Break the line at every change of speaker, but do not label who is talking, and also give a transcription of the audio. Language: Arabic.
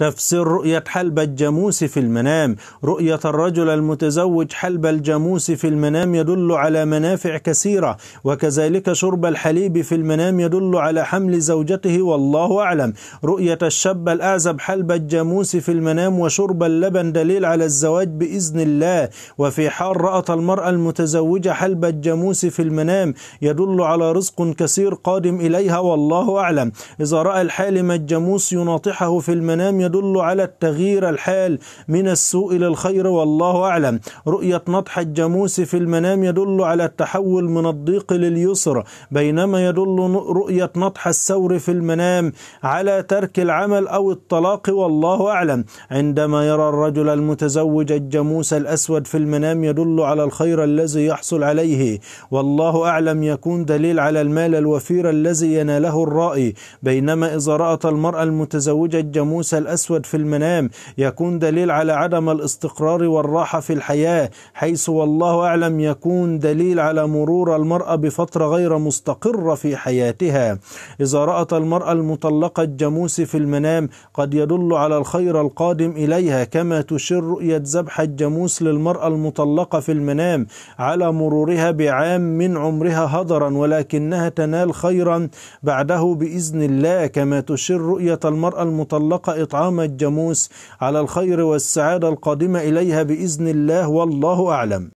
تفسير رؤية حلب الجاموس في المنام رؤية الرجل المتزوج حلب الجاموس في المنام يدل على منافع كثيرة وكذلك شرب الحليب في المنام يدل على حمل زوجته والله أعلم رؤية الشاب الأعزب حلب الجاموس في المنام وشرب اللبن دليل على الزواج بإذن الله وفي حال رأت المرأة المتزوجة حلب الجاموس في المنام يدل على رزق كثير قادم إليها والله أعلم إذا رأى الحالم الجاموس يناطحه في المنام تدل على التغيير الحال من السوء إلى الخير والله أعلم رؤية نطح الجاموس في المنام يدل على التحول من الضيق لليسر بينما يدل رؤية نطح الثور في المنام على ترك العمل أو الطلاق والله أعلم عندما يرى الرجل المتزوج الجاموس الأسود في المنام يدل على الخير الذي يحصل عليه والله أعلم يكون دليل على المال الوفير الذي يناله الرائي بينما إذا رأت المرأة المتزوجة الجاموس الأسود الأسود في المنام يكون دليل على عدم الاستقرار والراحة في الحياة حيث والله أعلم يكون دليل على مرور المرأة بفترة غير مستقرة في حياتها إذا رأت المرأة المطلقة الجاموس في المنام قد يدل على الخير القادم إليها كما تشير رؤية ذبح الجاموس للمرأة المطلقة في المنام على مرورها بعام من عمرها هدرا ولكنها تنال خيرا بعده بإذن الله كما تشير رؤية المرأة المطلقة إطعام حرم الجاموس على الخير والسعادة القادمة إليها بإذن الله والله أعلم